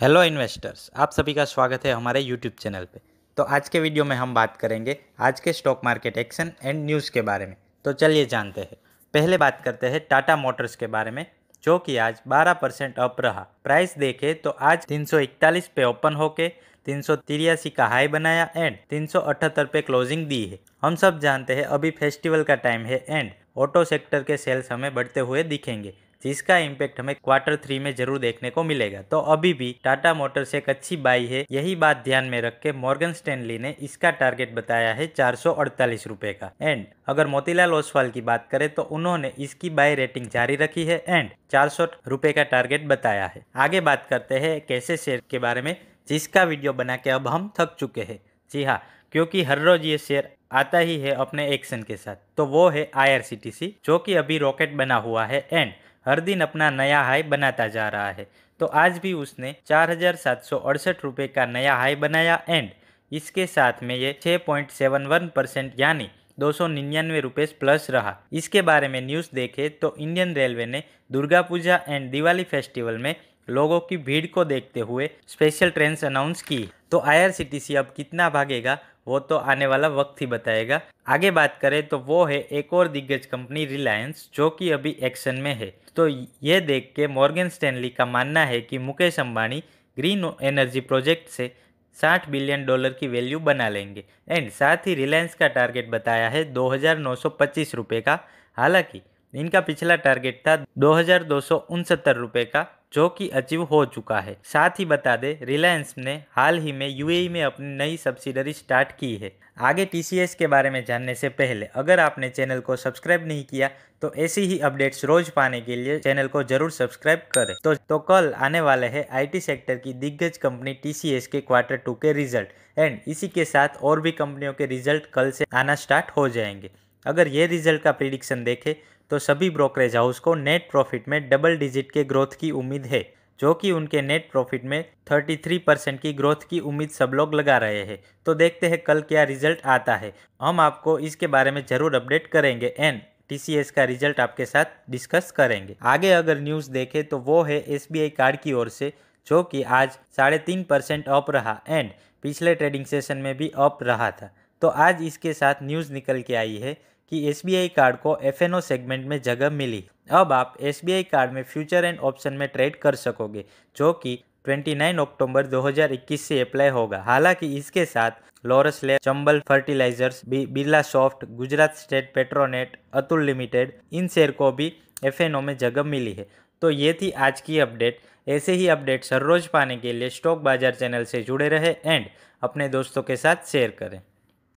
hello investors आप सभी का स्वागत है हमारे यूट्यूब चैनल पे तो आज के वीडियो में हम बात करेंगे आज के stock market action and news के बारे में तो चलिए जानते हैं पहले बात करते हैं टाटा मोटर्स के बारे में जो कि आज 12 परसेंट अप रहा प्राइस देखे तो आज 341 पे ओपन होके तीन का हाई बनाया एंड तीन पे क्लोजिंग दी है हम सब जानते हैं अभी फेस्टिवल का टाइम है एंड ऑटो सेक्टर के सेल्स हमें बढ़ते हुए दिखेंगे जिसका इम्पैक्ट हमें क्वार्टर थ्री में जरूर देखने को मिलेगा तो अभी भी टाटा मोटर्स एक अच्छी बाई है यही बात ध्यान में रख के मॉर्गन स्टेनली ने इसका टारगेट बताया है चार रुपए का एंड अगर मोतीलाल ओसवाल की बात करें तो उन्होंने इसकी बाय रेटिंग जारी रखी है एंड चार सौ रुपए का टारगेट बताया है आगे बात करते हैं कैसे शेयर के बारे में जिसका वीडियो बना के अब हम थक चुके हैं जी हाँ क्योंकि हर रोज ये शेयर आता ही है अपने एक्शन के साथ तो वो है आई जो कि अभी रॉकेट बना हुआ है एंड हर दिन अपना नया हाई बनाता जा रहा है तो आज भी उसने चार रुपए का नया हाई बनाया एंड इसके साथ में ये 6.71 परसेंट यानी दो सौ निन्यानवे प्लस रहा इसके बारे में न्यूज़ देखें तो इंडियन रेलवे ने दुर्गा पूजा एंड दिवाली फेस्टिवल में लोगों की भीड़ को देखते हुए स्पेशल ट्रेन अनाउंस की तो आई अब कितना भागेगा वो तो आने वाला वक्त ही बताएगा आगे बात करें तो वो है एक और दिग्गज कंपनी रिलायंस जो कि अभी एक्शन में है तो ये देख के मॉर्गन स्टैनली का मानना है कि Mukesh Ambani green energy project से 60 बिलियन डॉलर की वैल्यू बना लेंगे एंड साथ ही रिलायंस का टारगेट बताया है दो हज़ार का हालांकि इनका पिछला टारगेट था दो रुपए का जो कि अचीव हो चुका है साथ ही बता दें रिलायंस ने हाल ही में यूएई में अपनी नई सब्सिडरी स्टार्ट की है आगे टीसीएस के बारे में जानने से पहले अगर आपने चैनल को सब्सक्राइब नहीं किया तो ऐसी ही अपडेट्स रोज पाने के लिए चैनल को जरूर सब्सक्राइब करें तो तो कल आने वाले है आईटी सेक्टर की दिग्गज कंपनी टीसीएस के क्वार्टर टू के रिजल्ट एंड इसी के साथ और भी कंपनियों के रिजल्ट कल से आना स्टार्ट हो जाएंगे अगर ये रिजल्ट का प्रिडिक्शन देखें तो सभी ब्रोकरेज हाउस को नेट प्रॉफिट में डबल डिजिट के ग्रोथ की उम्मीद है जो कि उनके नेट प्रॉफिट में 33 परसेंट की ग्रोथ की उम्मीद सब लोग लगा रहे हैं तो देखते हैं कल क्या रिजल्ट आता है हम आपको इसके बारे में ज़रूर अपडेट करेंगे एंड टी का रिजल्ट आपके साथ डिस्कस करेंगे आगे अगर न्यूज़ देखें तो वो है एस कार्ड की ओर से जो कि आज साढ़े तीन परसेंट अप रहा एंड पिछले ट्रेडिंग सेशन में भी अप रहा था तो आज इसके साथ न्यूज़ निकल के आई है कि एस कार्ड को एफ सेगमेंट में जगह मिली अब आप एस कार्ड में फ्यूचर एंड ऑप्शन में ट्रेड कर सकोगे जो कि 29 अक्टूबर 2021 से अप्लाई होगा हालांकि इसके साथ लॉरस ले Chambal fertilisers Birla soft Gujarat state Petronet Atul limited इन शेयर को भी एफ में जगह मिली है तो ये थी आज की अपडेट ऐसे ही अपडेट्स हर रोज पाने के लिए स्टॉक बाजार चैनल से जुड़े रहे एंड अपने दोस्तों के साथ शेयर करें